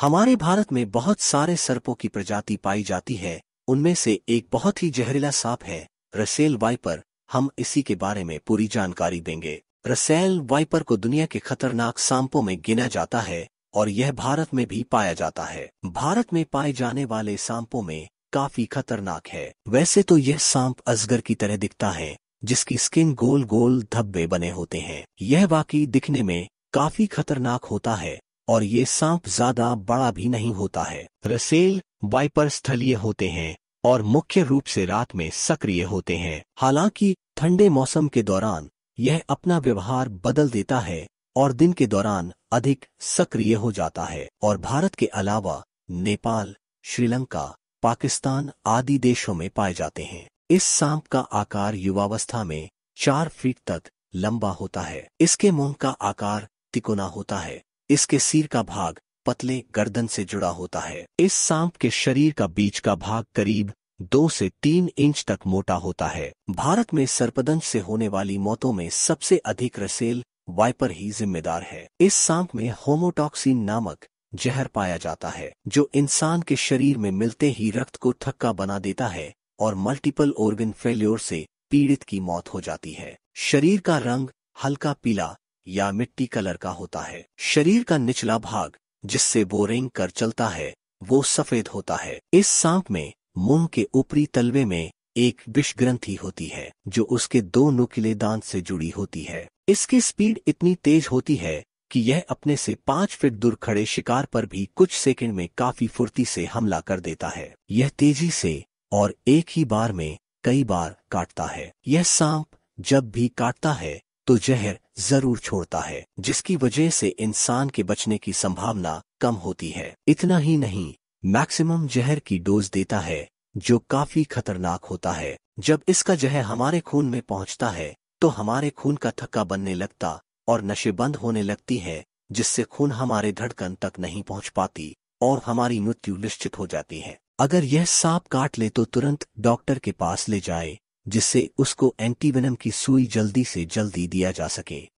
हमारे भारत में बहुत सारे सर्पों की प्रजाति पाई जाती है उनमें से एक बहुत ही जहरीला सांप है रसेल वाइपर हम इसी के बारे में पूरी जानकारी देंगे रसेल वाइपर को दुनिया के खतरनाक सांपों में गिना जाता है और यह भारत में भी पाया जाता है भारत में पाए जाने वाले सांपों में काफी खतरनाक है वैसे तो यह सांप अजगर की तरह दिखता है जिसकी स्किन गोल गोल धब्बे बने होते हैं यह वाकई दिखने में काफी खतरनाक होता है और ये सांप ज्यादा बड़ा भी नहीं होता है रसेल वाइपर स्थलीय होते हैं और मुख्य रूप से रात में सक्रिय होते हैं हालांकि ठंडे मौसम के दौरान यह अपना व्यवहार बदल देता है और दिन के दौरान अधिक सक्रिय हो जाता है और भारत के अलावा नेपाल श्रीलंका पाकिस्तान आदि देशों में पाए जाते हैं इस सांप का आकार युवावस्था में चार फीट तक लंबा होता है इसके मुंह का आकार तिकोना होता है इसके सिर का भाग पतले गर्दन से जुड़ा होता है इस सांप के शरीर का बीच का भाग करीब दो से तीन इंच तक मोटा होता है भारत में सर्पदंश से होने वाली मौतों में सबसे अधिक रसेल वाइपर ही जिम्मेदार है इस सांप में होमोटॉक्सिन नामक जहर पाया जाता है जो इंसान के शरीर में मिलते ही रक्त को थक्का बना देता है और मल्टीपल ऑर्गन फेल्योर से पीड़ित की मौत हो जाती है शरीर का रंग हल्का पीला या मिट्टी कलर का होता है शरीर का निचला भाग जिससे बोरिंग कर चलता है वो सफेद होता है इस सांप में मुंह के ऊपरी तलवे में एक विष ग्रंथि होती है जो उसके दो नुकीले दांत से जुड़ी होती है इसकी स्पीड इतनी तेज होती है कि यह अपने से पांच फीट दूर खड़े शिकार पर भी कुछ सेकंड में काफी फुर्ती से हमला कर देता है यह तेजी से और एक ही बार में कई बार काटता है यह सांप जब भी काटता है तो जहर जरूर छोड़ता है जिसकी वजह से इंसान के बचने की संभावना कम होती है इतना ही नहीं मैक्सिमम जहर की डोज देता है जो काफी खतरनाक होता है जब इसका जहर हमारे खून में पहुंचता है तो हमारे खून का थक्का बनने लगता और नशे बंद होने लगती है जिससे खून हमारे धड़कन तक नहीं पहुंच पाती और हमारी मृत्यु निश्चित हो जाती है अगर यह सांप काट ले तो तुरंत डॉक्टर के पास ले जाए जिससे उसको एंटीवेनम की सुई जल्दी से जल्दी दिया जा सके